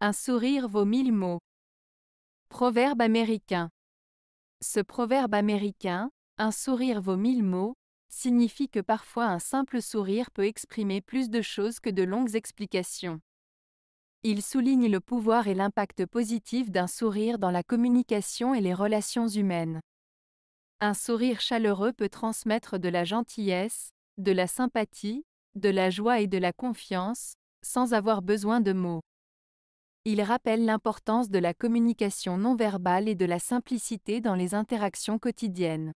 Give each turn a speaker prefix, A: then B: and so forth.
A: Un sourire vaut mille mots. Proverbe américain. Ce proverbe américain, un sourire vaut mille mots, signifie que parfois un simple sourire peut exprimer plus de choses que de longues explications. Il souligne le pouvoir et l'impact positif d'un sourire dans la communication et les relations humaines. Un sourire chaleureux peut transmettre de la gentillesse, de la sympathie, de la joie et de la confiance, sans avoir besoin de mots. Il rappelle l'importance de la communication non verbale et de la simplicité dans les interactions quotidiennes.